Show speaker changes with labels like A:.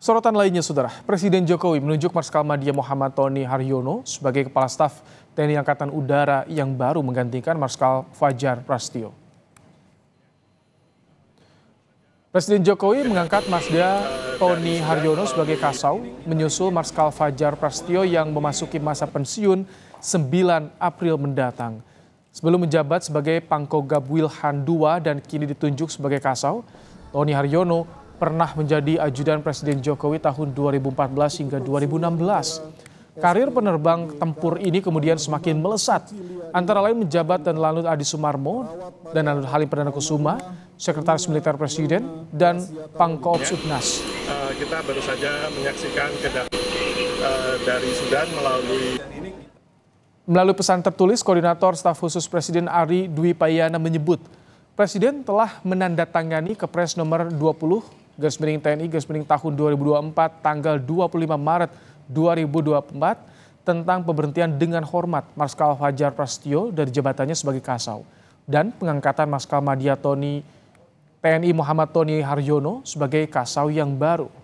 A: Sorotan lainnya, Saudara, Presiden Jokowi menunjuk Marskal Madia Muhammad Tony Haryono sebagai Kepala Staf TNI Angkatan Udara yang baru menggantikan Marskal Fajar Prastio. Presiden Jokowi mengangkat Masda Tony Haryono sebagai Kasau, menyusul Marskal Fajar Prastio yang memasuki masa pensiun 9 April mendatang. Sebelum menjabat sebagai Pangkogab Wilhan II dan kini ditunjuk sebagai Kasau, Tony Haryono pernah menjadi ajudan Presiden Jokowi tahun 2014 hingga 2016. Karir penerbang tempur ini kemudian semakin melesat, antara lain menjabat dan Lanut Adi Sumarmo dan Lanut Halim Perdana Kusuma, Sekretaris Militer Presiden, dan Pangkoops Utnas. Ya, eh,
B: kita baru saja menyaksikan kedatangan eh, dari Sudan melalui
A: Melalui pesan tertulis, Koordinator Staf Khusus Presiden Ari Dwi Payana menyebut, Presiden telah menandatangani Kepres nomor 20 Garis miring TNI Garis miring tahun 2024 tanggal 25 Maret 2024 tentang pemberhentian dengan hormat Marskal Fajar Prasetyo dari jabatannya sebagai Kasau dan pengangkatan Marskal Madia Tony TNI Muhammad Tony Haryono sebagai Kasau yang baru.